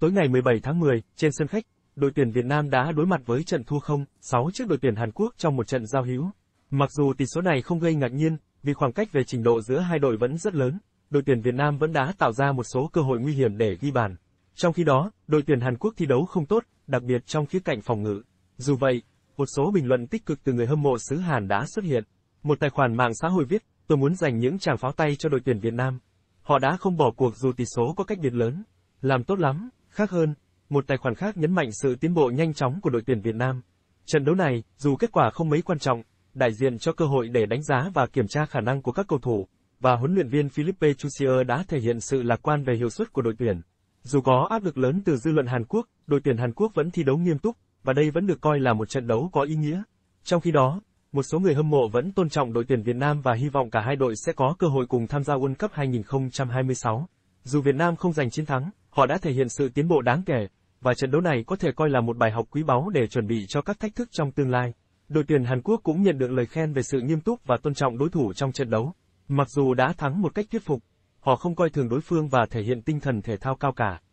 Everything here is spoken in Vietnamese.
Tối ngày 17 tháng 10, trên sân khách, đội tuyển Việt Nam đã đối mặt với trận thua 0-6 trước đội tuyển Hàn Quốc trong một trận giao hữu. Mặc dù tỷ số này không gây ngạc nhiên, vì khoảng cách về trình độ giữa hai đội vẫn rất lớn, đội tuyển Việt Nam vẫn đã tạo ra một số cơ hội nguy hiểm để ghi bàn. Trong khi đó, đội tuyển Hàn Quốc thi đấu không tốt, đặc biệt trong khía cạnh phòng ngự. Dù vậy, một số bình luận tích cực từ người hâm mộ xứ Hàn đã xuất hiện. Một tài khoản mạng xã hội viết, tôi muốn dành những tràng pháo tay cho đội tuyển Việt Nam. Họ đã không bỏ cuộc dù tỷ số có cách biệt lớn. Làm tốt lắm. Khác hơn, một tài khoản khác nhấn mạnh sự tiến bộ nhanh chóng của đội tuyển Việt Nam. Trận đấu này, dù kết quả không mấy quan trọng, đại diện cho cơ hội để đánh giá và kiểm tra khả năng của các cầu thủ, và huấn luyện viên Philippe Chusier đã thể hiện sự lạc quan về hiệu suất của đội tuyển. Dù có áp lực lớn từ dư luận Hàn Quốc, đội tuyển Hàn Quốc vẫn thi đấu nghiêm túc, và đây vẫn được coi là một trận đấu có ý nghĩa. Trong khi đó, một số người hâm mộ vẫn tôn trọng đội tuyển Việt Nam và hy vọng cả hai đội sẽ có cơ hội cùng tham gia World Cup 2026. Dù Việt Nam không giành chiến thắng, Họ đã thể hiện sự tiến bộ đáng kể, và trận đấu này có thể coi là một bài học quý báu để chuẩn bị cho các thách thức trong tương lai. Đội tuyển Hàn Quốc cũng nhận được lời khen về sự nghiêm túc và tôn trọng đối thủ trong trận đấu. Mặc dù đã thắng một cách thuyết phục, họ không coi thường đối phương và thể hiện tinh thần thể thao cao cả.